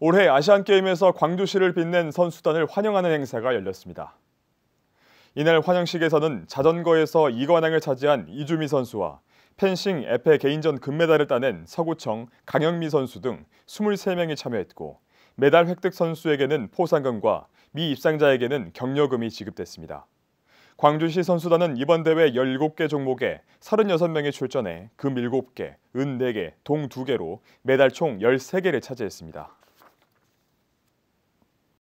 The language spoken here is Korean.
올해 아시안게임에서 광주시를 빛낸 선수단을 환영하는 행사가 열렸습니다. 이날 환영식에서는 자전거에서 2관왕을 차지한 이주미 선수와 펜싱 에페 개인전 금메달을 따낸 서구청 강영미 선수 등 23명이 참여했고 메달 획득 선수에게는 포상금과 미 입상자에게는 격려금이 지급됐습니다. 광주시 선수단은 이번 대회 17개 종목에 36명이 출전해 금 7개, 은 4개, 동 2개로 메달 총 13개를 차지했습니다.